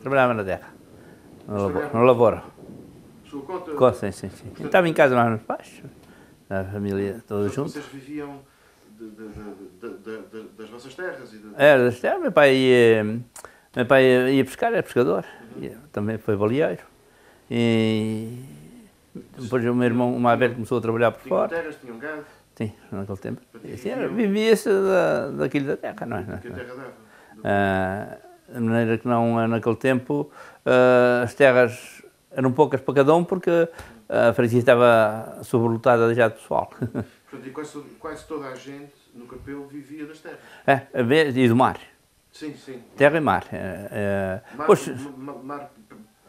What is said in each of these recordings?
Trabalhava na terra. No labor. No labor. Sua cota? Cota, sim, sim. Portanto, estava em casa mais nos pais, na família todos juntos. Vocês viviam de, de, de, das vossas terras? E Era é, das terras. Meu pai ia, eh, meu pai ia, pescar, era pescador. Uhum. Ia, também foi baleeiro. E depois o meu irmão, uma vez, começou a trabalhar por fora. terras, tinham gado? Sim, naquele tempo. Vivia-se da, daquilo da terra, não é? Que a terra dava? Ah, de maneira que não, é naquele tempo, eh, as terras eram poucas para cada um, porque eh, a França estava sobrelotada já de pessoal. Portanto, e quase, quase, toda a gente no Capelo vivia das terras? É, e do mar. Sim, sim. Terra e mar. É, é. mar, pois, mar,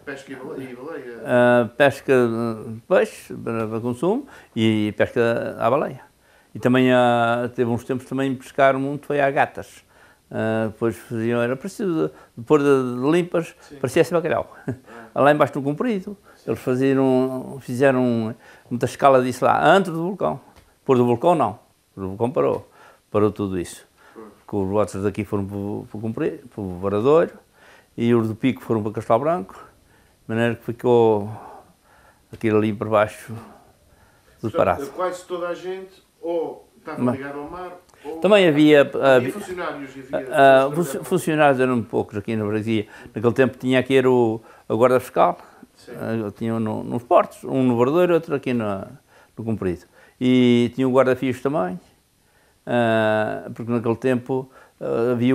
pesca e baleia? Uh, pesca de peixe para consumo e pesca à baleia. E também uh, teve uns tempos também pescaram muito foi a gatas. Ah, depois faziam, era preciso pôr de, de limpas, Sim. parecia esse bacalhau. Ah. Lá embaixo no comprido, Sim. eles faziam, fizeram muita escala disso lá, antes do vulcão. Depois do vulcão não, o vulcão parou, parou tudo isso. Porque os lotes daqui foram para o comprido, para o varadouro e os do Pico foram para Castelo Branco, de maneira que ficou aquilo ali para baixo do Pará. Quase toda a gente ou estava ligada ao mar também havia, havia ah, funcionários, ah, ah, funcionários eram poucos aqui no Brasil. Naquele tempo tinha aqui o, a guarda fiscal, uh, tinham no, nos portos, um no e outro aqui no, no comprido. E tinha o guarda-fios também, uh, porque naquele tempo uh, havia,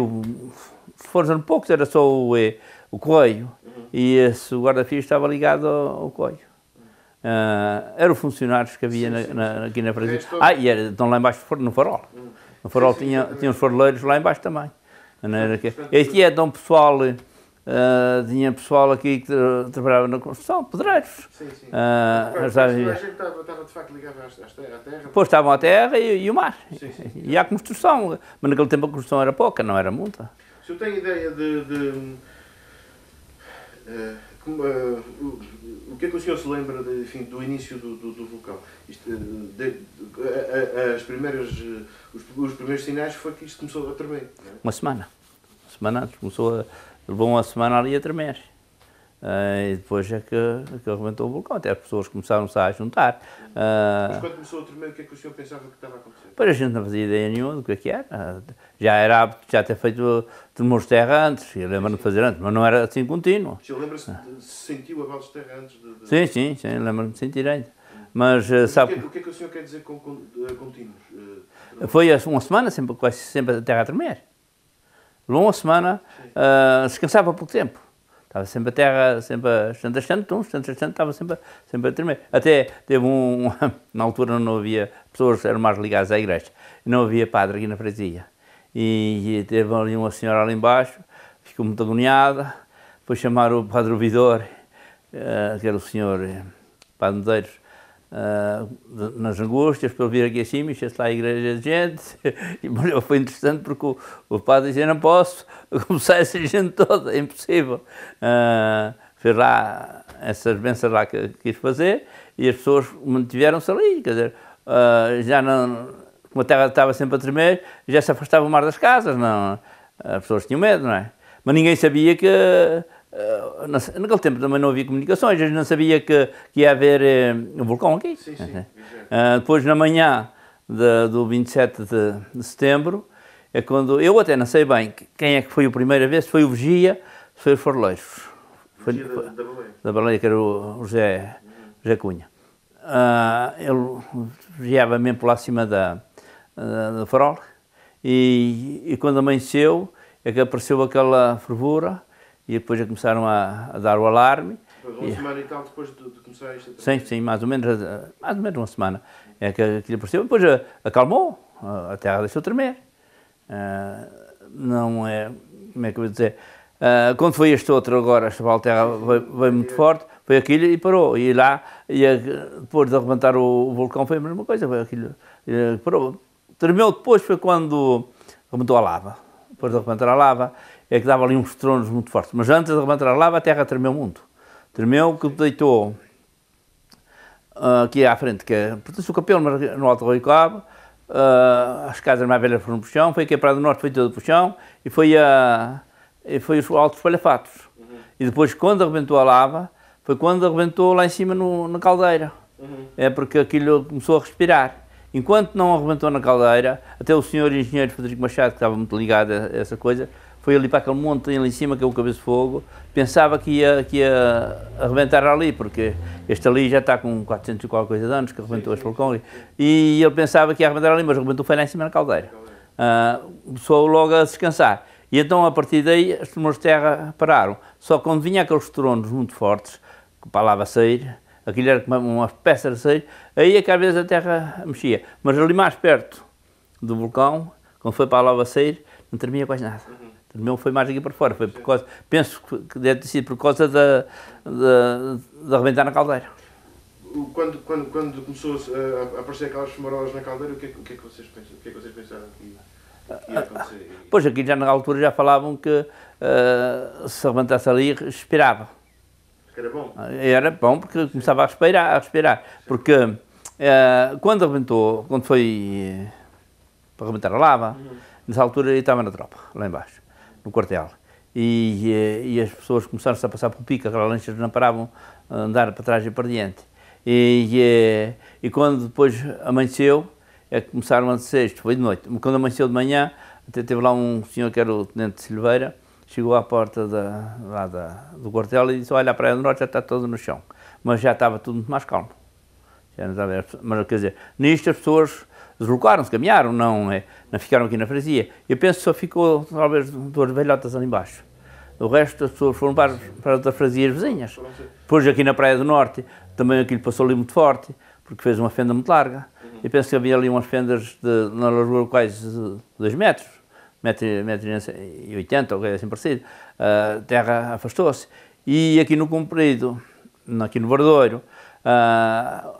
foram poucos, era só o, o uhum. e esse guarda-fios estava ligado ao, ao Uh, eram funcionários que havia sim, na, sim, na, aqui na Brasil é Ah, e era, estão lá embaixo no farol. Uhum. O farol tinha, tinha os faroleiros lá embaixo também. Este era que... é de um pessoal, uh, tinha pessoal aqui que tra trabalhava na construção, pedreiros. Sim, sim. Uh, a gente estava, estava de facto ligado à terra? Pois estavam à terra e, e o mar. Sim, sim. E à construção. Mas naquele tempo a construção era pouca, não era muita. Se eu tenho ideia de... de uh, como, uh, o que é que o senhor se lembra de, enfim, do início do, do, do vulcão? Isto, eh, de, de, as primeiras, eh, os, os, primeiros sinais foi que isto começou a tremer. É? Uma semana. Uma semana começou a. Levou uma semana ali a tremer. Uh, e depois é que, é que arrebentou o vulcão, até as pessoas começaram-se a juntar. Uh, Mas quando começou a tremer, o que é que o senhor pensava que estava a acontecer? Para a gente não fazia ideia nenhuma do que é que era. Já era hábito, já ter feito tremores de terra antes, eu lembro-me de fazer antes, mas não era assim contínuo. O senhor lembra-se, sentiu abalo de terra antes? De, de... Sim, sim, sim lembro-me de sentir ainda. Mas, eh, Mas sabe... O que, é, o que é que o senhor quer dizer com, com eh, contínuos? Uh, Foi uma semana, sempre, sempre a terra a tremer. Longa semana, uh, ah, descansava pouco tempo. Estava sempre a terra, sempre a estante, estante, então um, estante, estante, estava sempre, sempre a tremer. Até teve um, na altura não havia, pessoas eram mais ligadas à igreja, não havia padre aqui na freguesia. E, e, teve ali uma senhora ali embaixo, ficou muito agoniada, foi chamar o padre ouvidor, eh, que era o senhor eh, Padre Medeiros, uh, nas angústias para vir aqui acima e chega lá a igreja de gente. E foi interessante porque o, o padre dizia: Não posso começar essa gente toda, é impossível. Uh, fez lá essas bênçãos lá que quis fazer e as pessoas mantiveram-se ali, quer dizer, uh, já não. Como a terra estava sempre a tremer, já se afastava o mar das casas, não. As pessoas tinham medo, não é? Mas ninguém sabia que ah, naquele tempo também não havia comunicações, a gente não sabia que, que ia haver eh, um vulcão aqui. Sim, sim. Uh, depois, na manhã de, do 27 de, de, setembro, é quando eu até não sei bem quem é que foi a primeira vez, foi o Vigia, foi o Forleiros. Foi, Vigia foi, da, Baleia. Da Baleia, que era o José, José Cunha. Uh, ele vigiava mesmo por lá cima da, uh, farol e, e quando amanheceu é que apareceu aquela fervura e depois já começaram a, a dar o alarme. Mas uma e, semana e então, tal depois de, de começar esta Sim, sim, mais ou menos, eh, mais ou menos uma semana é que aquilo apareceu. Depois eh, acalmou, eh, a terra deixou tremer. não é, como é que eu vou dizer, quando foi este outro agora, esta terra veio, muito é. forte, foi aquilo e parou. E lá, e depois de levantar o, vulcão, foi a mesma coisa, foi aquilo, parou. Tremeu depois, foi quando remontou a lava. Depois de levantar a lava, é que dava ali uns tronos muito fortes. Mas antes de levantar a lava, a terra tremeu muito. Tremeu que deitou uh, aqui à frente, que é, portanto, o capelo no alto Rui Cabo, uh, as casas mais velhas foram para o chão, foi que a Praia do Norte foi toda para o chão, e foi, e foi os altos palhafatos. Uhum. E depois, quando arrebentou a lava, foi quando arrebentou lá em cima no, na caldeira. Uhum. É porque aquilo começou a respirar. Enquanto não arrebentou na caldeira, até o senhor engenheiro Frederico Machado, que estava muito ligado a essa coisa, foi ali para aquele monte ali em cima, que é o Cabeça de Fogo, pensava que ia, que ia arrebentar ali, porque este ali já está com 400 e qualquer coisa de anos, que arrebentou este Falcões, e ele pensava que ia arrebentar ali, mas arrebentou foi lá em cima na caldeira. Uh, ah, só logo a descansar. E então, a partir daí, as tremores de terra pararam. Só quando vinha aqueles tronos muito fortes, que palava sair, aquilo era como uma peça de sair, aí é que às vezes a terra mexia. Mas ali mais perto do vulcão, quando foi para a lava sair, não tremia quase nada. O meu foi mais aqui para fora, foi por causa, penso que deve ter sido por causa da, da, de arrebentar na caldeira. Quando, quando, quando começou a aparecer aquelas fumarolas na caldeira, o que, é, o que é que vocês pensaram? O que é que vocês pensaram que... Ah, ah, pois aqui já na altura já falavam que uh, se arrebentasse ali respirava. Era bom. Era bom porque Sim. começava a respirar, a respirar. Porque uh, quando arrebentou, quando foi para arrebentar a lava, uhum. nessa altura eu estava na tropa, lá embaixo no quartel. E, eh, e, as pessoas começaram-se a passar por pica, aquelas lanchas não paravam a andar para trás e para diante. E, e, eh, e quando depois amanheceu, é que começaram a descer isto, foi de noite. Quando amanheceu de manhã, até teve lá um senhor que era o Tenente Silveira, chegou à porta da, lá da, do quartel e disse, olha, a Praia do Norte já está toda no chão. Mas já estava tudo muito mais calmo. Já não estava, mas quer dizer, nisto as pessoas deslocaram-se, caminharam, não, é, não ficaram aqui na frasia. Eu penso que só ficou talvez duas velhotas ali embaixo. O resto as pessoas foram para, para outras vizinhas. Depois aqui na Praia do Norte, também aquilo passou ali muito forte, porque fez uma fenda muito larga. Eu penso que havia ali umas fendas de, na largura quase 2 metros, 1,80m metro, metro ou coisa assim parecido. Ah, a terra afastou-se. E aqui no comprido, aqui no Verdoiro, uh, ah,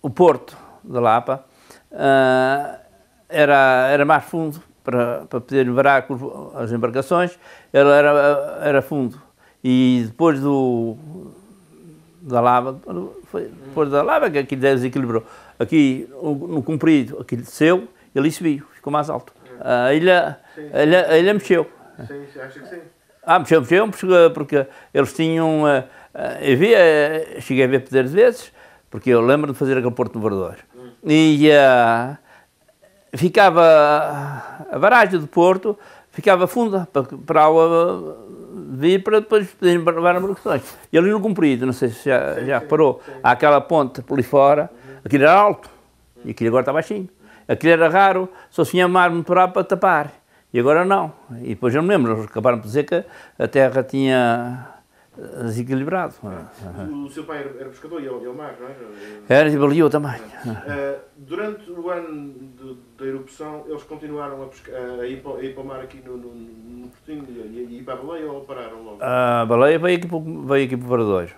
o Porto da Lapa, uh, era, era mais fundo para, para poder liberar as embarcações, era, era, era fundo. E depois do, da lava, foi depois da lava que aquilo desequilibrou. Aqui no comprido, aquilo desceu e ali subiu, ficou mais alto. A ilha, a ilha, a ilha mexeu. Sim, acho que sim. Ah, mexeu, mexeu, porque eles tinham. Ah, ah, eu via, cheguei a ver poderes vezes, porque eu lembro de fazer aquele Porto do Verdor e uh, ficava a barragem do Porto, ficava funda para, para a água vir para depois levar a embarcações. E ali no comprido, não sei se já, sim, já parou, sim. há aquela ponte por ali fora, uhum. aquilo era alto e aquilo agora está baixinho. Aquilo era raro, só se tinha mármore para tapar. E agora não. E depois eu me lembro, acabaram por dizer que a terra tinha desequilibrado. O seu pai era, pescador e ele, ele mar, não é? era? Era e baliou também. Ah, durante o ano de, da erupção, eles continuaram a, pescar, a, ir, para, a ir para o mar aqui no, no, no Portinho e, e para a baleia ou pararam logo? A baleia veio aqui para, veio aqui para o Ah,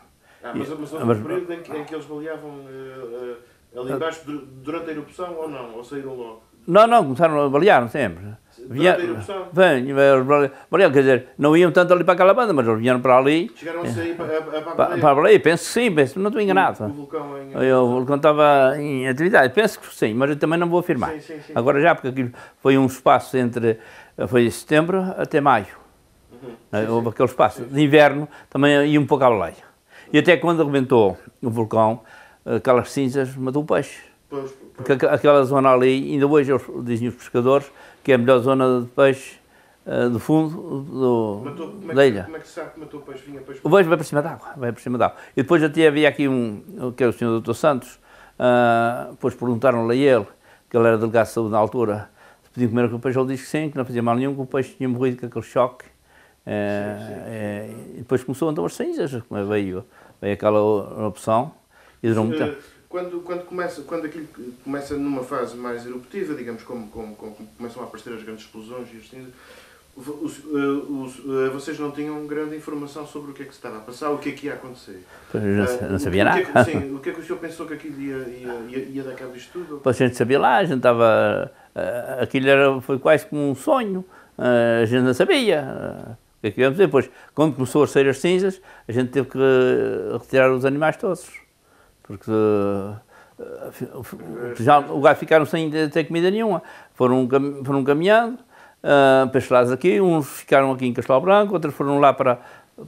mas, mas houve um período em que, em que eles baleavam uh, uh, ali ah. embaixo durante a erupção ou não? Ou saíram logo? Não, não, começaram a balear sempre. Vinha, vem, Maria, quer dizer, não iam tanto ali para aquela banda, mas eles vieram para ali. Chegaram a sair para, para, para, para, para ali, penso sim, penso, não estou enganado. O, vulcão Eu, o vulcão estava em atividade, penso que sim, mas eu também não vou afirmar. Sim, sim, sim. Agora já, porque aquilo foi um espaço entre, foi setembro até maio. Uhum. Né, houve aquele espaço de inverno, também ia um pouco à baleia. E até quando arrebentou o vulcão, aquelas cinzas matou o peixe. Pois, pois. Porque aquela zona ali, ainda hoje eles, dizem os pescadores, que é a melhor zona de peixe uh, eh, do fundo do, matou, como é da ilha. Como é que se sabe que matou o peixe? Vinha peixe? O peixe vai para cima água, vai para cima água. E depois até havia aqui um, que era é o senhor doutor Santos, uh, ah, depois perguntaram-lhe a ele, que ele era delegado de saúde na altura, se podiam comer com o peixe, ele disse que sim, que não fazia mal nenhum, que o peixe tinha morrido com aquele choque. É, sim, sim. É, e depois começou andar as cinzas, veio, veio aquela opção. E durou muito tempo quando, quando, começa, quando aquilo começa numa fase mais eruptiva, digamos, como, como, como começam a aparecer as grandes explosões e assim, os, os, eh, os, eh, vocês não tinham grande informação sobre o que é que se estava a passar, o que é que ia acontecer. Pois não, ah, não sabia é nada. É sim, o que é que o senhor pensou que aquilo ia, ia, ia, ia dar cabo disto tudo? Pois a gente sabia lá, a gente estava... Eh, aquilo era, foi quase como um sonho, a gente não sabia o que é que íamos Depois, quando começou a sair as cinzas, a gente teve que retirar os animais todos porque eh, já, o gajo ficaram sem ter comida nenhuma. Foram, foram caminhando uh, eh, para estes aqui, uns ficaram aqui em Castelo Branco, outros foram lá para,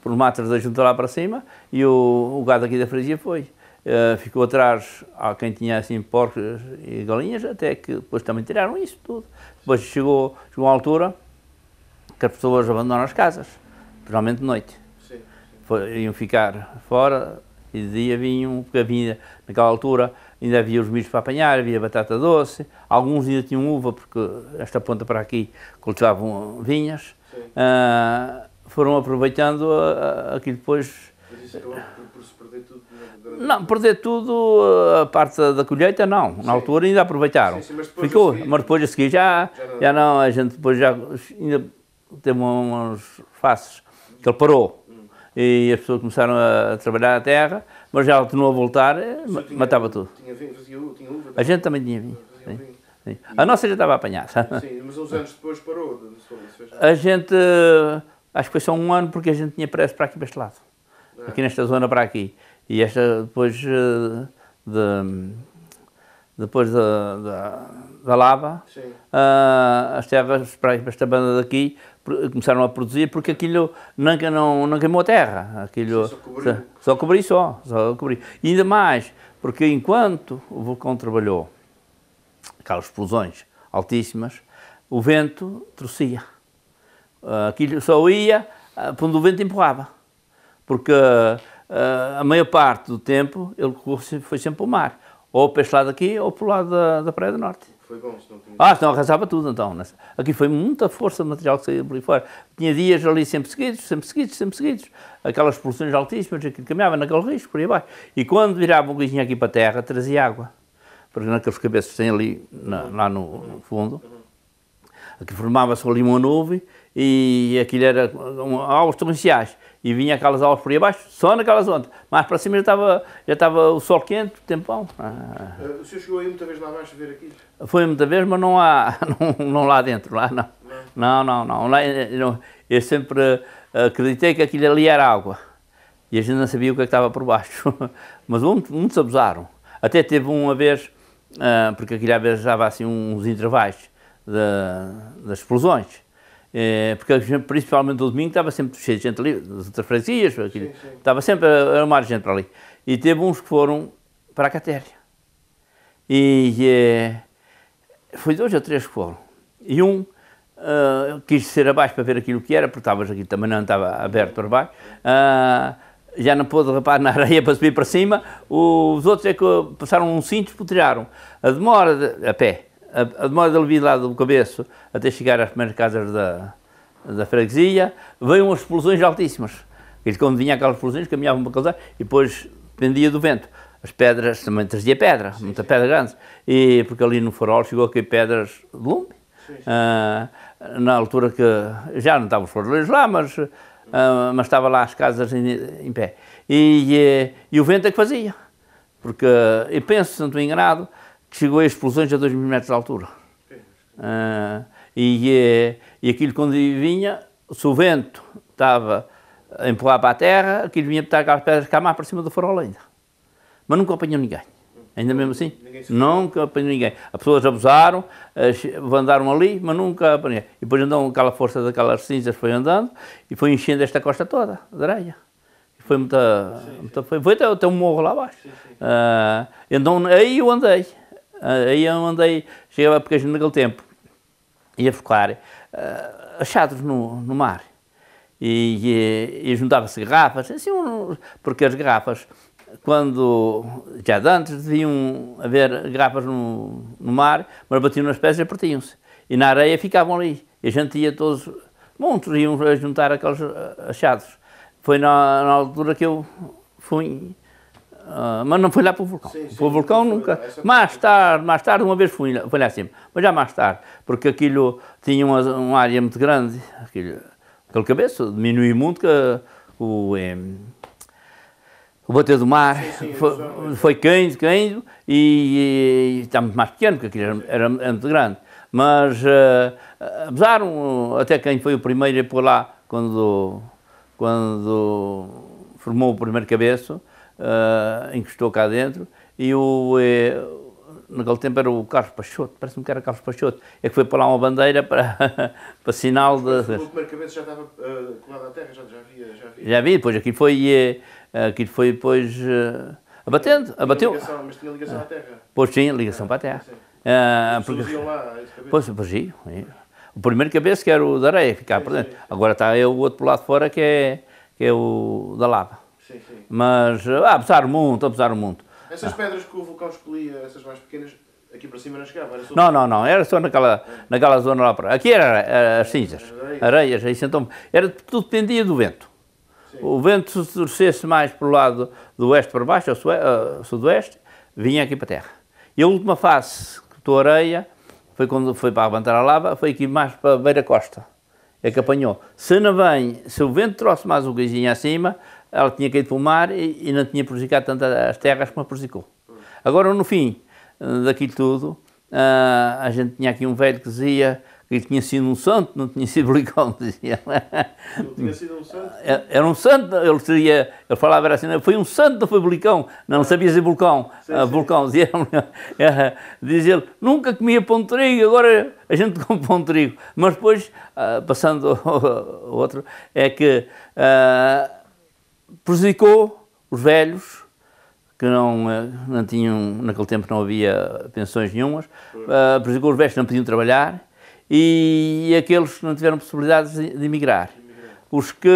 para os matas da junta lá para cima e o, o gado aqui da freguesia foi. Uh, ficou atrás a quem tinha assim porcos e galinhas, até que depois também tiraram isso tudo. Depois chegou, chegou uma altura que as pessoas abandonaram as casas, principalmente de noite. Sim, sim. Foi, iam ficar fora, e de dia vinham, porque havia, naquela altura, ainda havia os milhos para apanhar, havia batata doce, alguns ainda tinham uva, porque esta ponta para aqui cultivavam vinhas. Uh, foram aproveitando ah, ah, aqui depois... Mas isso acabou por se perder tudo? Não, é? perder tudo, a parte da colheita, não. Na sim. altura ainda aproveitaram. Sim, sim, mas Ficou, seguir, mas depois a seguir já, já não. já, não. a gente depois já ainda teve umas faces que ele parou e as pessoas começaram a trabalhar a terra, mas já continuou a voltar, eh, tinha, matava tudo. Tinha vinho, tinha uva, a gente também tinha vinho. Sim, sim. A nossa já estava a apanhar. Sim, mas uns anos depois parou. A gente, eh, acho que foi só um ano, porque a gente tinha pressa para aqui, para este lado. Ah. Aqui nesta zona, para aqui. E esta, depois eh, de, depois da, da, da lava, uh, as terras para esta banda daqui começaram a produzir porque aquilo nunca não, não queimou terra. Aquilo, só, cobriu. Só, só cobriu só, só E ainda mais, porque enquanto o vulcão trabalhou, aquelas explosões altíssimas, o vento trouxia. Aquilo só ia quando ah, o vento empurrava. Porque ah, a maior parte do tempo ele foi sempre para o mar. Ou para este lado aqui, ou para o lado da, da Praia do Norte. Foi bom, senão tinha... Ah, senão arrasava tudo, então. Né? Aqui foi muita força de material que saía por aí fora. Tinha dias ali sempre seguidos, sempre seguidos, sempre seguidos. Aquelas porções altíssimas, aquilo caminhava naquele risco, por aí abaixo. E quando virava um guizinho aqui para a terra, trazia água. Porque naqueles cabeços que tem ali, na, lá no, no, fundo, aqui formava-se ali uma nuvem e aquilo era um, águas torrenciais e vinha aquelas aulas por aí abaixo, só naquelas ondas. Mas para cima já estava, já estava o sol quente, o tempão. Ah. ah o senhor chegou aí muita vez lá abaixo ver aquilo? Foi muita vez, mas não, há, não, não lá dentro, lá não. Não, não, não. não. Lá, eh, eh, não. Eu sempre eh, acreditei que aquilo ali era água. E a gente não sabia o que, é que estava por baixo. Mas muitos, muitos abusaram. Até teve uma vez, ah, porque aquilo às vezes estava assim uns intervalos das explosões. É, porque principalmente no domingo estava sempre cheio de gente ali, das outras freguesias, estava sempre a arrumar gente para ali. E teve uns que foram para a Catéria. E é, foi dois ou três que foram. E um uh, quis ser abaixo para ver aquilo que era, porque estava aqui também não estava aberto para baixo. Uh, já não pôde rapar na areia para subir para cima. Os outros é que passaram um cinto e tiraram. A demora de, a pé a, demora de Levi lá do começo até chegar às primeiras casas da, da freguesia, veio umas explosões altíssimas. Eles, quando vinha aquelas explosões, caminhavam para casa e depois dependia do vento. As pedras, também trazia pedra, sim, muita sim. pedra grande. E, porque ali no farol chegou aqui pedras de lume. Sim, ah, na altura que já não estavam os faroleiros lá, mas, ah, mas estava lá as casas em, em pé. E, e, e, o vento é que fazia. Porque, e penso, se não estou enganado, que chegou a explosões a 2 mil metros de altura. Uh, e, eh, e aquilo quando vinha, se o vento estava a empurrar para a terra, aquilo vinha botar as pedras cá mais para cima do farol ainda. Mas nunca apanhou ninguém. Ainda mesmo assim? Nunca apanhou ninguém. As pessoas abusaram, andaram ali, mas nunca apanhou E depois andou aquela força daquelas cinzas, foi andando e foi enchendo esta costa toda de areia. E foi muita. muita foi, foi até, até um morro lá abaixo. Uh, então aí eu andei. Ah, aí eu andei, chegava a porque naquele tempo ia focar uh, ah, achados no, no mar. E, e, e juntava-se garrafas, assim, um, porque as garrafas, quando já de antes deviam haver garrafas no, no mar, mas batiam nas pedras e partiam-se. E na areia ficavam ali. E a gente ia todos montes, iam juntar aqueles achados. Foi na, na altura que eu fui ah, mas não foi lá para o vulcão. Sim, sim, para o vulcão nunca. Mais tarde, mais tarde, uma vez fui, fui lá sempre. Mas já mais tarde, porque aquilo tinha uma, uma área muito grande. Aquilo, aquele cabeça diminuiu muito que o, o bater do mar sim, foi, foi caindo, caindo e, e, e está muito mais pequeno, porque aquilo era, era muito grande. Mas, uh, apesar, um, até quem foi o primeiro a pôr lá, quando, quando formou o primeiro cabeço, uh, encostou cá dentro e o, eh, naquele tempo era o Carlos Pachoto, parece-me que era Carlos Pachoto, é que foi para lá uma bandeira para, para sinal de... O marcamento já estava uh, colado à terra, já, já havia... Já havia, já pois, aquilo foi, eh, aquilo foi depois uh, abatendo, tinha abateu... Ligação, mas tinha ligação à terra? Pois sim, ligação para a terra. Ah, porque, lá, pois, pois sim O primeiro cabeça que era o da areia, ficar por dentro. Agora está o outro lado fora que é, que é o da lava. Sim, sim. Mas, ah, pesaram muito, pesaram muito. Essas ah. pedras que o vulcão expelia, essas mais pequenas, aqui para cima não chegava? Só... Não, não, não, era só naquela, é. naquela zona lá para... Aqui era as cinzas, areias, areias aí sentam era tudo dependia do vento. Sim. O vento se torcesse mais para o lado do oeste para baixo, ou ah, sudoeste, vinha aqui para a terra. E a última face que estou areia, foi quando foi para levantar a lava, foi aqui mais para a beira costa. É que apanhou. Se não vem, se o vento trouxe mais um coisinho acima, ela tinha caído para o mar e, e não tinha prejudicado tanto as terras como a prejudicou. Agora, no fim eh, daquilo tudo, eh, a gente tinha aqui um velho que dizia que tinha sido um santo, não tinha sido belicão, dizia. Não tinha sido um santo? É, era um santo, ele, seria, ele falava assim, foi um santo, não foi belicão. Não, sabia dizer vulcão, sim, vulcão, ah, dizia, dizia ele, nunca comia pão de trigo, agora a gente come pão de trigo. Mas depois, ah, passando ao outro, é que ah, prejudicou os velhos, que não, eh, não tinham, naquele tempo não havia pensões nenhumas, uh, prejudicou os velhos que não podiam trabalhar e, e aqueles que não tiveram possibilidades de, de emigrar. Os que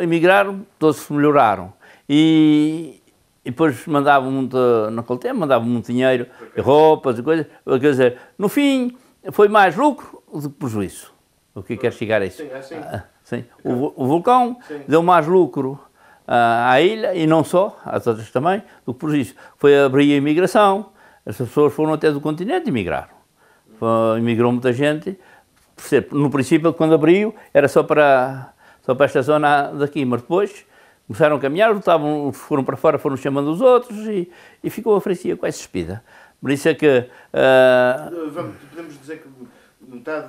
emigraram, todos se melhoraram. E, e depois mandavam muito, naquele tempo, mandavam muito dinheiro, roupas e coisas. Quer dizer, no fim, foi mais lucro do que prejuízo. O que quer chegar a isso? Sim, é assim. ah, sim. O, o vulcão sim. deu mais lucro à ilha e não só, às outras também, do que por isso. Foi abrir a imigração, as pessoas foram até do continente e migraram. Imigrou muita gente. No princípio, quando abriu, era só para, só para esta zona daqui, mas depois começaram a caminhar, lutavam, foram para fora, foram chamando os outros e, e ficou a freguesia quase despida. Por isso é que. Uh... Vamos, podemos dizer que metade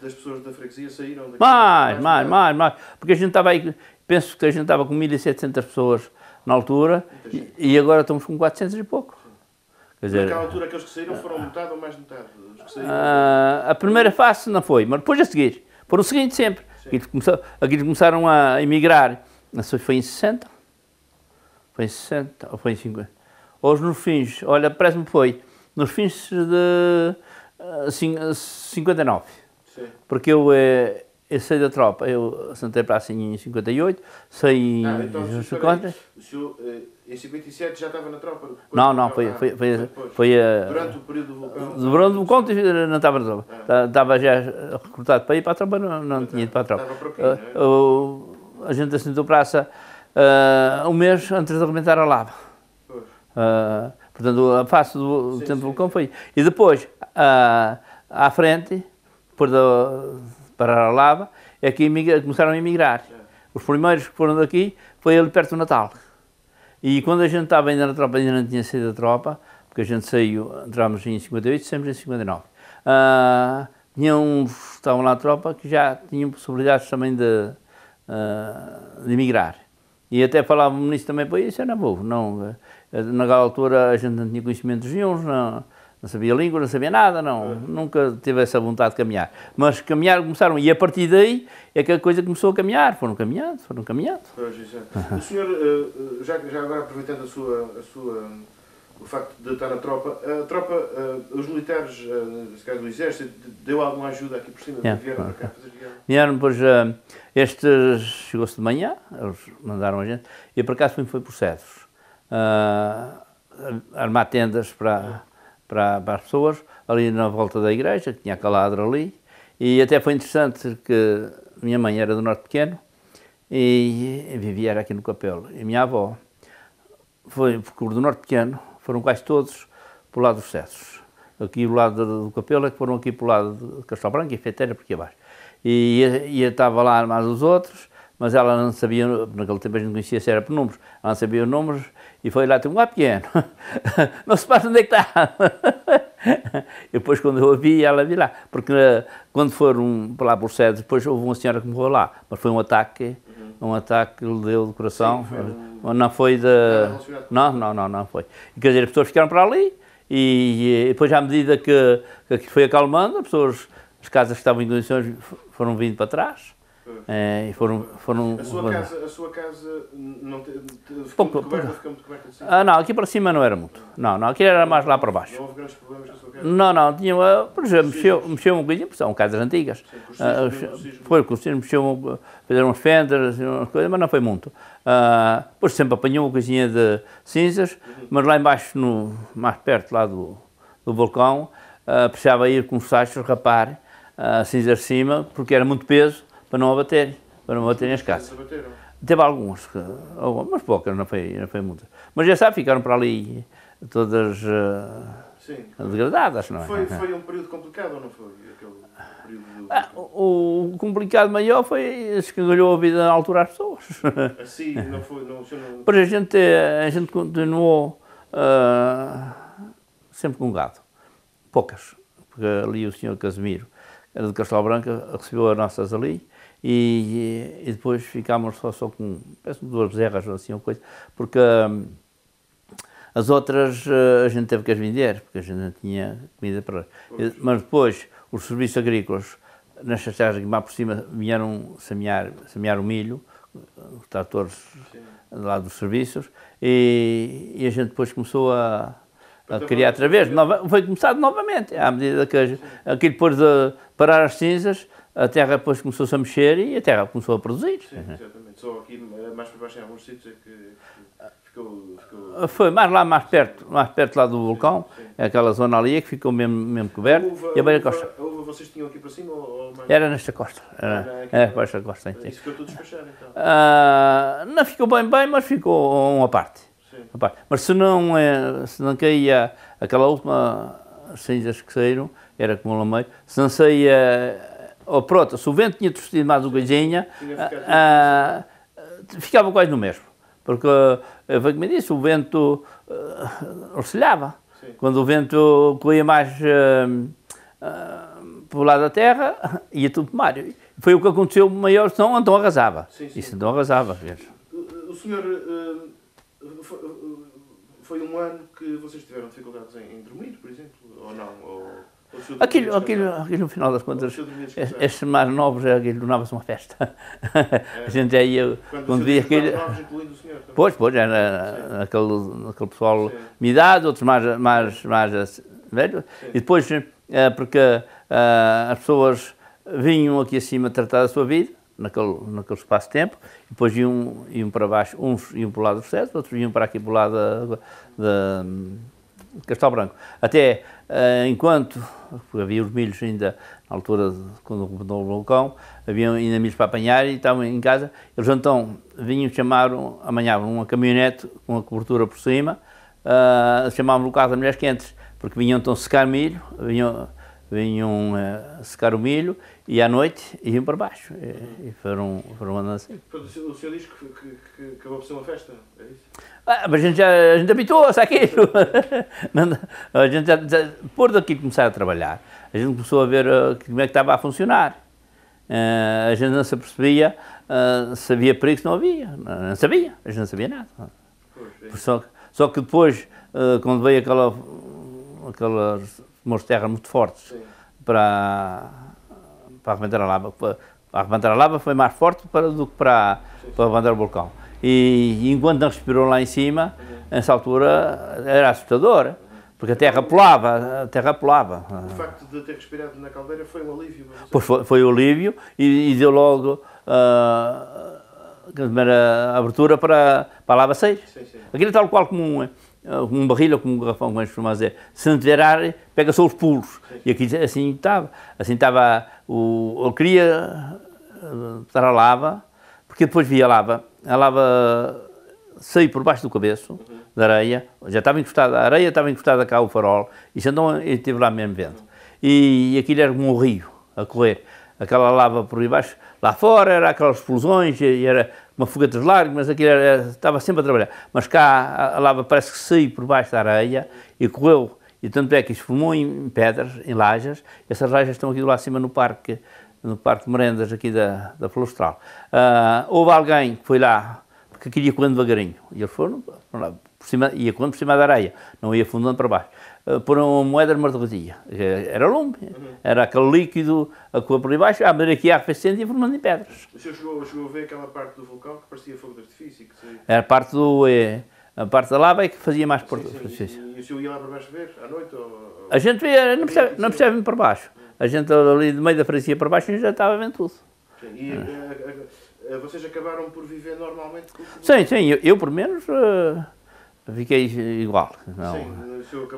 das pessoas da freguesia saíram daqui? Mais, mais, mais, mais. Porque a gente estava aí penso que a gente estava com 1.700 pessoas na altura e agora estamos com 400 e pouco. Quer dizer, Naquela altura, aqueles que saíram foram metade ou mais metade? Saíram... Ah, a primeira fase não foi, mas depois a seguir. Foram o seguinte sempre. Aqueles começaram, começaram a emigrar. Não sei, foi em 60? Foi em 60 ou foi em 50? Hoje nos fins, olha, parece-me que foi, nos fins de 59. Ah, Sim. Porque eu, eh, eu saí da tropa, eu sentei para assim em 58, saí ah, então, em 50. O senhor, eh, em 57 já estava na tropa? Não, não, foi, foi, foi, foi, eh, Durante o período. Durante o conto eh, não estava na tropa. Estava ah. já recrutado para ir para a tropa, não, não tinha é, ido para a tropa. É? A gente assentou praça um mês antes de arrebentar a lava. portanto, a face do tempo do vulcão foi. E depois, à frente, por para Aralaba, é que começaram a emigrar. Os primeiros que foram daqui foi ali perto do Natal. E quando a gente estava ainda na tropa, ainda não tinha saído da tropa, porque a gente saiu, entrámos em 58 e saímos em 59. Uh, tinham, estavam lá na tropa que já tinham possibilidades também de, uh, de emigrar. E até falavam ministro também, pois isso era novo. Não, eh, eh, naquela altura a gente não tinha conhecimentos nenhum, não, não sabia língua, não sabia nada, não. É. Nunca tive essa vontade de caminhar. Mas caminhar começaram, e a partir daí é que a coisa começou a caminhar. Foram caminhando, foram caminhando. Pois, é. O senhor, eh, eh, já, já agora aproveitando a sua, a sua, o facto de estar na tropa, a tropa, eh, os militares, se calhar do Exército, deu alguma ajuda aqui por cima? É. Vieram para cá é. fazer Vieram, pois, estes, chegou-se de manhã, eles mandaram a gente, e para cá foi, foi por cedros. Uh, armar tendas para para, para as pessoas, ali na volta da igreja, que tinha aquela ali, e até foi interessante que minha mãe era do Norte Pequeno e vivia aqui no Capelo, e minha avó foi por do Norte Pequeno, foram quase todos para o lado dos Cessos. Aqui o lado do Capelo é que foram aqui para o lado de Castelo Branco e Feiteira, porque abaixo. E, e, e estava lá mais os outros, mas ela não sabia, naquele tempo a gente conhecia se era por números, ela não sabia os números e foi lá, tem um pequeno. se passa onde é que está? depois quando eu ouvi, ela vi lá. Porque eh, quando foram lá por sede, depois houve uma senhora que morreu lá. Mas foi um ataque, uhum. um ataque que lhe deu do coração. Sim, foi um... Não foi de... Não, não, não, não foi. E, quer dizer, as pessoas ficaram para ali. E, e depois, à medida que, que foi acalmando, as pessoas, as casas que estavam em condições foram vindo para trás. É, e foram, foram, a, sua casa, a sua casa não coberta, pouco. muito coberta Ah, não, aqui para cima não era muito. Não, não, aqui era mais lá para baixo. Não houve grandes problemas na sua casa? Não, não, tinha, por exemplo, mexeu, mexeu uma coisinha, são casas antigas. Sim, ah, foi, por sismo, mexeu, fizeram umas fendas, umas coisas, mas não foi muito. Ah, depois sempre apanhou uma coisinha de cinzas, uhum. mas lá embaixo, no, mais perto lá do, do balcão, ah, precisava ir com os sachos rapar ah, cinzas de cima, porque era muito peso para não abaterem, para não abaterem as casas. Teve alguns, algumas poucas, não foi, não foi muitas. Mas já sabe, ficaram para ali todas uh, degradadas, não é? Foi, foi um período complicado, ou não foi? Aquele período... Ah, o, complicado maior foi que, ganhou a vida na altura às pessoas. Assim, não foi... Não, não... Mas a gente, a gente continuou uh, sempre com gado. Poucas. Porque ali o senhor Casimiro era de Castelo Branco, recebeu as nossas ali e, e depois ficámos só, só com duas bezerras ou assim, uma coisa, porque hum, as outras eh, a gente teve que as vender, porque a gente não tinha comida para Mas depois os serviços agrícolas nas chachadas de Guimar por cima vieram semear, semear o milho, os tratores Sim. lá dos serviços, e, e, a gente depois começou a, a então, criar outra vez. Nova, foi começado novamente, à medida que a, aquilo depois de parar as cinzas, a terra depois começou-se a mexer e a terra começou a produzir. Sim, uhum. exatamente. Só aqui, mais para baixo, em alguns sítios é que ficou, ficou... Ah, foi mais lá, mais perto, mais perto lá do vulcão, sim, é aquela zona ali é que ficou mesmo, mesmo coberta, e a beira costa. A uva vocês tinham aqui para cima ou mais... Era nesta costa, era, era aqui, esta costa. Sim. Isso ficou tudo despachado, então? Ah, não ficou bem bem, mas ficou uma parte. Sim. Uma parte. Mas se não, é, se não caía aquela última cinzas que saíram, era como o lameiro, se não saía ou pronto, se o vento tinha torcido mais o coisinha, ah, ah, ficava quase no mesmo. Porque, eh, foi como disse, o vento uh, Quando o vento corria mais uh, eh, uh, para o lado da terra, ia tudo para o mar. Foi o que aconteceu maior, senão então arrasava. Sim, sim. Isso então arrasava. O, o senhor, uh, foi, foi, um ano que vocês tiveram dificuldades em, em dormir, por exemplo, ou não? Ou... Aquilo, aquilo, aquilo, no final das contas, estes mais novos, é, aquilo tornava-se uma festa. É. A gente aí, quando via Aquilo... Novos, incluindo o senhor, pois, pois, era aquele, naquele, pessoal Sim. idade, outros mais, mais, mais assim, E depois, é, porque é, as pessoas vinham aqui acima tratar da sua vida, naquele, naquele espaço-tempo, depois iam, iam para baixo, uns iam para o lado do César, outros iam para aqui para o lado da, da Castelo Branco. Até uh, enquanto havia os milhos ainda, na altura, de, quando rebentou o vulcão, havia ainda milhos para apanhar e estavam em casa. Eles então vinham chamar, amanhavam uma caminhonete com a cobertura por cima, uh, eh, chamavam o carro das mulheres quentes, porque vinham então secar milho, vinham vinham uh, secar o milho e à noite iam para baixo. E, e foram, foram andando assim. O senhor diz que, que, que acabou por ser uma festa, é isso? Ah, mas a gente, já, a gente habituou-se àquilo. a gente já, já, por daqui começar a trabalhar, a gente começou a ver uh, como é que estava a funcionar. Uh, a gente não se apercebia uh, se havia perigo, se não havia. Não, sabia, a gente não sabia nada. Pois, é. só, só que depois, uh, quando veio aquela, aquela tumores de terra muito fortes Sim. para, para arrebentar a lava. Para, arrebentar a lava foi mais forte para, do que para, para arrebentar o vulcão. E, e enquanto não respirou lá em cima, uhum. nessa altura era assustador, porque a terra pulava, a terra pulava. O facto de ter respirado na caldeira foi um alívio? Pois foi, foi um alívio e, e deu logo... Uh, a primeira abertura para, para a lava 6. Sim, sim. Aquilo é tal qual como um, é. Ah, um barril ou com um garrafão, como é costuma dizer, se não tiver ar, pega só os pulos. E aqui assim estava. Assim estava, o, eu queria ah, estar a lava, porque depois via a lava. A lava saiu por baixo do cabeço, uhum. da areia, já estava encostada, a areia estava encostada cá o farol, e já não estive lá mesmo vento. E, e aquilo era como um rio a correr, aquela lava por baixo. Lá fora era aquelas explosões, e era uma fuga de lágrimas, aquilo era, estava sempre a trabalhar. Mas cá a, a lava parece que saiu por baixo da areia e correu. E tanto é que isso formou em pedras, em lajas. Essas lajas estão aqui lá acima no parque, no parque de merendas aqui da, da florestal Uh, ah, houve alguém que foi lá, porque queria correr devagarinho. E eles foram lá, por cima, ia correndo por cima da areia, não ia fundando para baixo. Eh, por uma moeda martelzinha. Eh, era lume, era aquele líquido a cor por baixo, à maneira que ia arrefecendo e formando em pedras. O senhor chegou, chegou, a ver aquela parte do vulcão que parecia fogo de artifício? Era a parte, do, é, a parte da lava é que fazia mais por sim, sim. E o senhor ia lá para baixo ver, à noite? Ou... A gente via, não percebe, não percebe para baixo. A gente ali do meio da freguesia para baixo já estava vendo tudo. Sim, e eh, vocês acabaram por viver normalmente? Com... Sim, sim, eu, eu por menos... Uh fiquei igual. Não. Sim,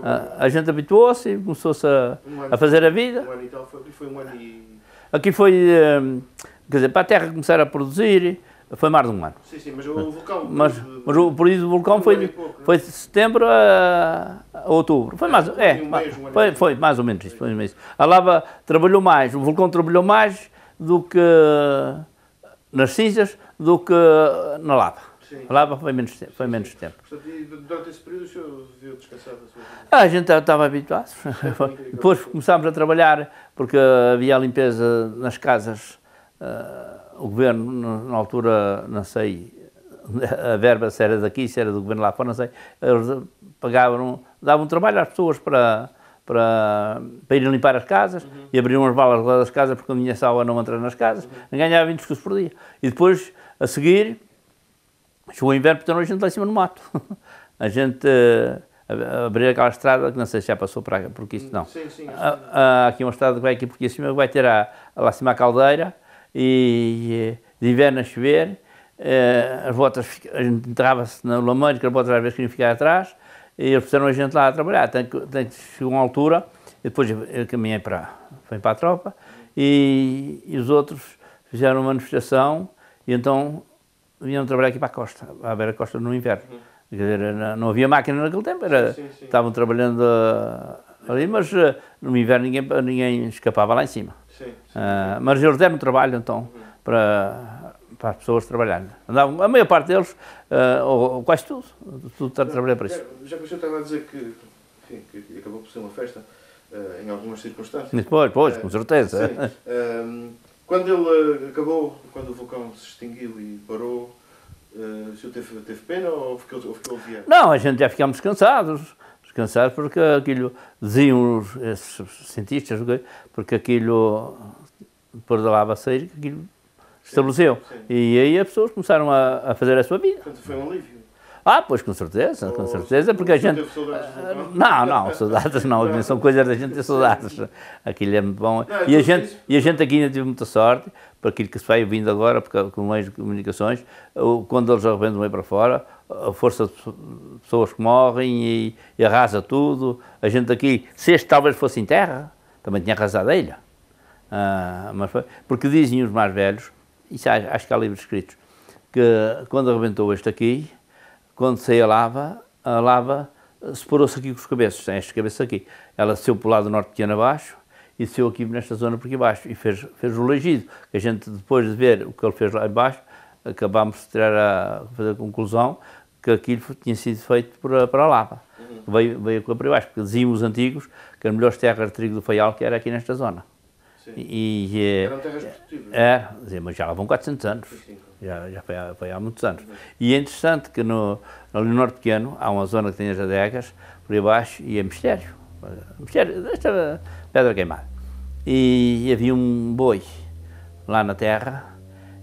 a, a, gente habituou-se, começou-se a, um a, fazer a vida. Um ano e tal, foi, foi um ano e... Aqui foi, hum, quer dizer, para a terra começar a produzir, foi mais de um ano. Sim, sim, mas o vulcão... Mas, mas o período do vulcão um foi, pouco, né? foi de setembro a, a outubro. Foi é, mais, é, é um mês, um foi, foi mais ou menos isso, foi isso. A lava trabalhou mais, o vulcão trabalhou mais do que nas cinzas do que na lava. Sim. Lá foi menos, tempo, foi menos tempo. Portanto, e durante esse período o senhor viu descansar da sua vida? Ah, a gente estava habituado. Depois começámos a trabalhar, porque havia a limpeza nas casas. Ah, o governo, na altura, não sei, a verba se era daqui, se era do governo lá fora, não sei, eles pagavam, davam trabalho às pessoas para, para, para irem limpar as casas uhum. e abriam as balas lá das casas porque a minha salva não entra nas casas, uhum. ganhava 20 escudos por dia. E depois, a seguir, Chegou o inverno, portanto, a gente lá em cima no mato. A gente uh, abrir aquela estrada, que não sei se já passou para porque isso não. Sim, sim. sim. Há, ah, ah, há aqui uma estrada que vai aqui porque acima vai ter a, lá cima a caldeira e eh, de inverno a chover, uh, as botas, a gente entrava se no lameiro, que as botas às vezes queriam ficar atrás e eles puseram a gente lá a trabalhar. Tem que, tem que chegou uma altura, e depois eu caminhei para, fui para a tropa e, e os outros fizeram uma manifestação e então vinham trabalhar aqui para a costa, à beira da costa no inverno. Uhum. Quer dizer, não, não havia máquina naquele tempo, era, sim, sim, estavam trabalhando eh, ali, mas eh, no inverno ninguém, ninguém escapava lá em cima. Uh, mas eles deram trabalho, então, uhum. para, para as pessoas trabalharem. a maior parte deles, uh, ou, ou, quase tudo, tudo está a trabalhar para isso. Já, já que o senhor estava a dizer que, enfim, que acabou por ser uma festa, uh, em algumas circunstâncias. Pois, pois, com certeza. Sim. Quando ele eh, acabou, quando o vulcão se extinguiu e parou, uh, o senhor teve, teve pena ou ficou, ou ficou Não, a gente já ficámos cansados. Cansados porque aquilo, diziam esses cientistas, porque aquilo, depois da lava sair, aquilo estabeleceu. Sim. E aí as pessoas começaram a, a fazer a sua vida. Portanto, foi um alívio. Ah, pois com certeza, com oh, certeza, porque a gente. Ah, não, não, soldados não, são coisas da gente ter soldados. Aquilo é muito bom. É e a gente, e a gente aqui ainda teve muita sorte, para aquilo que se vai vindo agora, porque, com meios de comunicações, quando eles arrependem meio para fora, a força de pessoas que morrem e, e arrasa tudo. A gente aqui, se este talvez fosse em terra, também tinha arrasado a ilha. Ah, mas foi, porque dizem os mais velhos, isso acho que há livros escritos, que quando arrebentou este aqui, quando saiu a lava, a lava eh, separou-se aqui com os cabeços, tem este cabeça aqui. Ela desceu para o lado norte pequeno abaixo e desceu aqui nesta zona por aqui abaixo e fez, fez o legido. A gente, depois de ver o que ele fez lá embaixo, acabámos de tirar a, fazer a conclusão que aquilo tinha sido feito para, para a lava. Uhum. Veio, veio para baixo, porque diziam os antigos que as melhores terras de trigo do Faial que era aqui nesta zona. Sim. E, e, eh, Eram terras produtivas. É, mas já lá vão 400 anos. Sim, sim já, já foi, há, foi, há, muitos anos. E é interessante que no, no norte Pequeno há uma zona que tem as adegas, por aí abaixo, e é mistério. Mistério, desta pedra queimada. E, havia um boi lá na terra,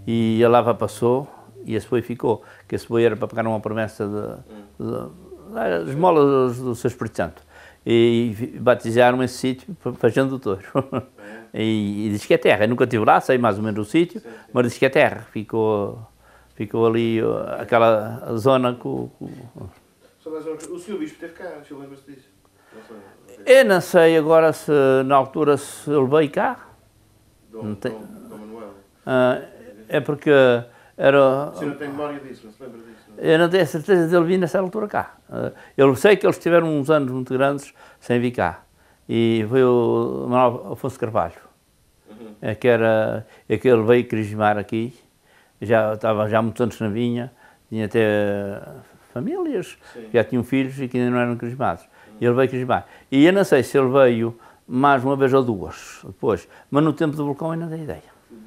e a lava passou, e esse boi ficou. Que esse boi era para pegar uma promessa de, de, de esmola do, do seu Espírito Santo. E, e batizaram esse sítio, fazendo o touro. E, e diz que é terra. Eu nunca estive lá, sei mais ou menos o sítio, mas diz que é terra. Ficou, ficou ali aquela zona com. com... O senhor Bispo teve cá, o senhor lembra-se disso? Eu não sei agora se na altura se levei cá. Dom, não tem... Dom, Dom Manuel. Ah, é porque era. O senhor não tem memória disso, não se lembra disso? Não? Eu não tenho a certeza de ele vir nessa altura cá. Ah, eu sei que eles tiveram uns anos muito grandes sem vir cá e foi o Manuel Afonso Carvalho, uhum. Eh, que era, que ele veio crismar aqui, já estava já há muitos anos na vinha, tinha até eh, famílias, Sim. já tinham filhos e que ainda não eram crismados. Uhum. Ele veio crismar. E eu não sei se ele veio mais uma vez ou duas depois, mas no tempo do vulcão ainda não tem ideia.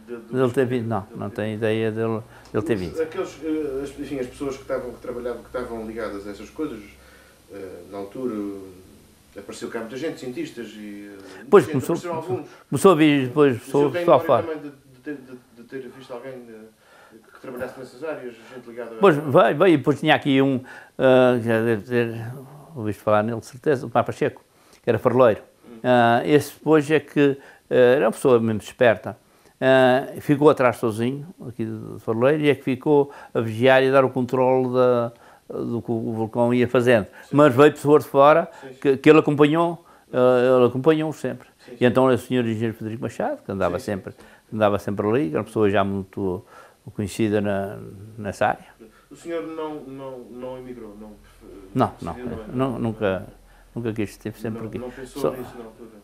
De, Ele ter vindo, não, não tem ideia dele, dele ter vindo. Aqueles, eh, enfim, as pessoas que, estavam, que trabalhavam, que estavam ligadas a essas coisas, na altura apareceu cá muita gente, cientistas e. Eh, pois, gente, começou, alguns. começou a vir depois começou, pessoal a falar. De, de, de, de, ter visto alguém eh, que trabalhasse nessas áreas, gente ligada. Pois, veio, veio, depois tinha aqui um, uh, já deve ter ouvido falar nele, de certeza, o Papa Checo, que era farleiro. Uh, hum. esse depois é que uh, era uma pessoa mesmo esperta. ficou atrás sozinho, aqui do farleiro, e é que ficou a vigiar e a dar o controle da do que o vulcão ia fazendo. Sim. Mas veio pessoas de fora que, que ele acompanhou, uh, ele acompanhou sempre. Sim, e então o senhor engenheiro Frederico Machado, que andava sim. sempre andava sempre ali, era uma pessoa já muito conhecida na, nessa área. O senhor não, não, não emigrou? Não, não, não, não, nunca, nunca quis, sempre não, aqui. Não pensou Só, nisso na altura,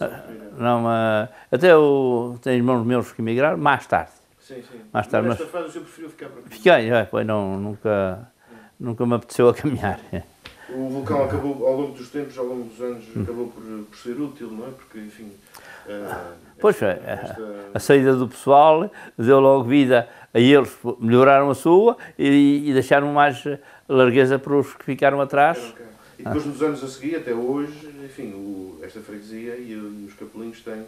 ah, Não, ah, até eu tenho irmãos meus que emigraram mais tarde. Sim, sim. Mais tarde, mas, mas fase o senhor preferiu ficar para Fiquei, é, foi, não, nunca nunca me apeteceu a caminhar. O vulcão acabou, ao longo dos tempos, ao longo dos anos, acabou por, por ser útil, não é? Porque, enfim. Uh, pois, esta, a saída do pessoal deu logo vida a eles, melhoraram a sua e, e deixaram mais largueza para os que ficaram atrás. Okay. E depois, ah. nos anos a seguir, até hoje, enfim, o, esta freguesia e, e eh, os capelinhos têm.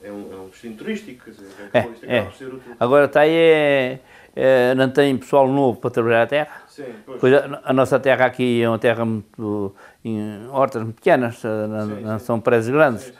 É um, é um destino turístico, quer dizer, é, é, é. Agora está aí. É, eh, não tem pessoal novo para trabalhar a terra. Sim, pois. pois a, a, nossa terra aqui é uma terra muito. em hortas pequenas, eh, não, sim, não sim. são prédios grandes. Sim,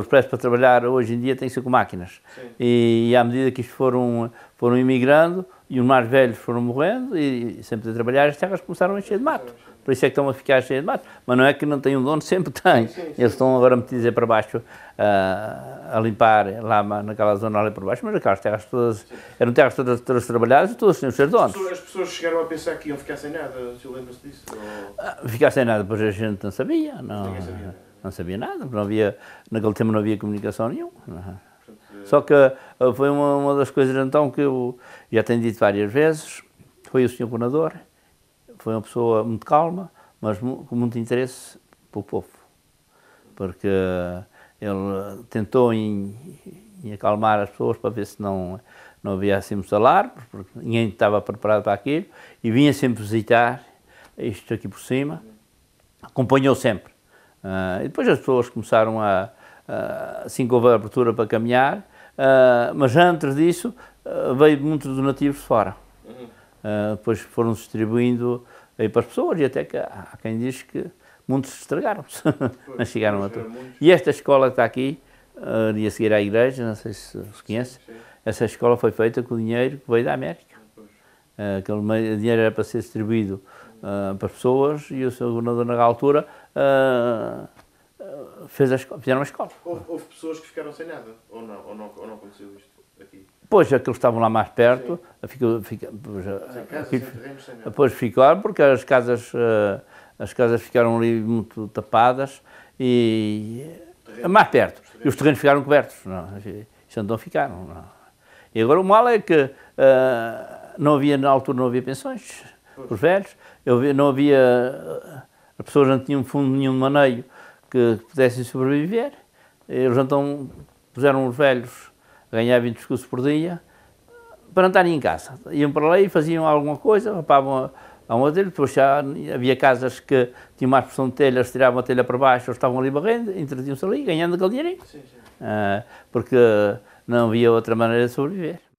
os preços para trabalhar hoje em dia têm que ser com máquinas. E, e, à medida que isto foram, foram imigrando e os mais velhos foram morrendo e, e sempre a trabalhar, as terras começaram a encher de mato por isso é que estão a ficar cheios de mato. Mas não é que não tenham um dono, sempre tem. Eles estão agora metidos aí para baixo a, ah, a limpar lá naquela zona ali para baixo, mas aquelas terras todas, eram terras todas, todas trabalhadas e todas tinham os seus donos. As pessoas, as pessoas chegaram a pensar que iam ficar sem nada, se lembra-se disso? Ou... Ah, ficar sem nada, pois a gente não sabia. Não, Ninguém sabia. Né? Não sabia nada, não havia, naquele tempo não havia comunicação nenhuma. É? Só é- que ah, foi uma, uma das coisas então que eu já tenho dito várias vezes, foi o senhor Governador, foi uma pessoa muito calma, mas com muito interesse para o povo, porque ele tentou em, em acalmar as pessoas para ver se não não havia assim muitos alarmes, porque ninguém estava preparado para aquilo, e vinha sempre visitar isto aqui por cima, acompanhou sempre. Uh, e depois as pessoas começaram a, assim que houve a abertura para caminhar, uh, mas antes disso uh, veio muitos donativos fora. Uhum. Ah, depois foram distribuindo aí eh, para as pessoas e até que há quem diz que muitos estragaram-se, não chegaram a tudo. E esta escola que está aqui, uh, ah, ia seguir à igreja, não sei se se conhece, sim, sim. essa escola foi feita com o dinheiro que veio da América. Uh, aquele dinheiro era para ser distribuído uh, para pessoas e o seu governador na altura uh, fez a fizeram a escola. Houve, houve, pessoas que ficaram sem nada, ou não, ou não, ou não aconteceu isto aqui? Depois, aqueles que estavam lá mais perto, depois, eh, depois ficaram, porque as casas, eh, as casas ficaram ali muito tapadas e eh, mais perto. E os terrenos ficaram cobertos, não, é? isso não ficaram. Não. É? E agora o mal é que uh, não havia, na altura não havia pensões, os velhos, eu, não havia, as pessoas não tinham fundo nenhum de maneio que pudessem sobreviver, eles então puseram os velhos ganhar 20 escudos por dia, para não estarem em casa. Iam para lá e faziam alguma coisa, rapavam a uma telha, depois já havia casas que tinham mais pressão de telha, eles tiravam a telha para baixo, estavam ali barrendo, entretinham-se ali, ganhando aquele dinheirinho. Sim, sim. Ah, porque não havia outra maneira de sobreviver.